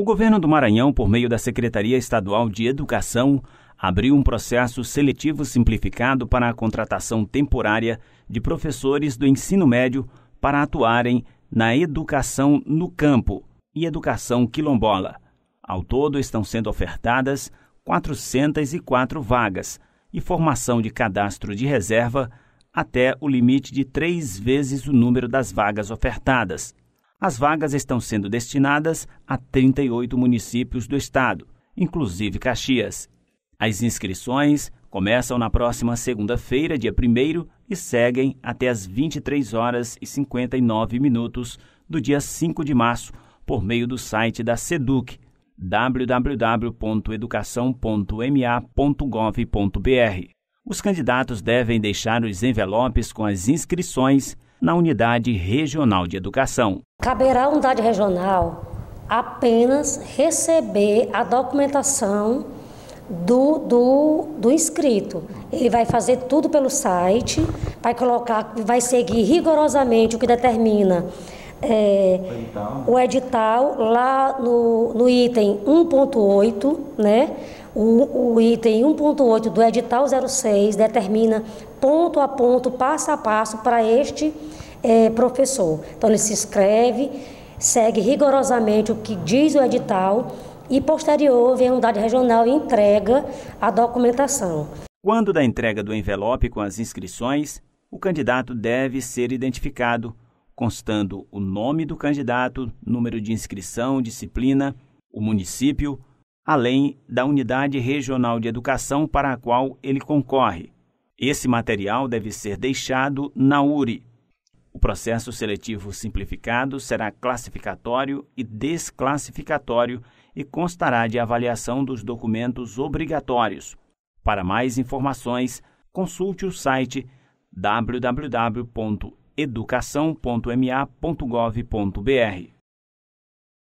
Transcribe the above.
O governo do Maranhão, por meio da Secretaria Estadual de Educação, abriu um processo seletivo simplificado para a contratação temporária de professores do ensino médio para atuarem na educação no campo e educação quilombola. Ao todo, estão sendo ofertadas 404 vagas e formação de cadastro de reserva até o limite de três vezes o número das vagas ofertadas, as vagas estão sendo destinadas a 38 municípios do estado, inclusive Caxias. As inscrições começam na próxima segunda-feira, dia 1 e seguem até as 23 horas e 59 minutos do dia 5 de março, por meio do site da SEDUC, www.educação.ma.gov.br. Os candidatos devem deixar os envelopes com as inscrições na Unidade Regional de Educação. Caberá à unidade regional apenas receber a documentação do, do, do inscrito. Ele vai fazer tudo pelo site, vai colocar, vai seguir rigorosamente o que determina é, o, edital. lá no, no item 1.8, né? O, o item 1.8 do edital 06 determina ponto a ponto, passo a passo para este é, professor. Então ele se inscreve, segue rigorosamente o que diz o edital e posterior vem a unidade regional e entrega a documentação. Quando da entrega do envelope com as inscrições, o candidato deve ser identificado constando o nome do candidato, número de inscrição, disciplina, o município, além da unidade regional de educação para a qual ele concorre. Esse material deve ser deixado na URI. O processo seletivo simplificado será classificatório e desclassificatório e constará de avaliação dos documentos obrigatórios. Para mais informações, consulte o site www educação.ma.gov.br.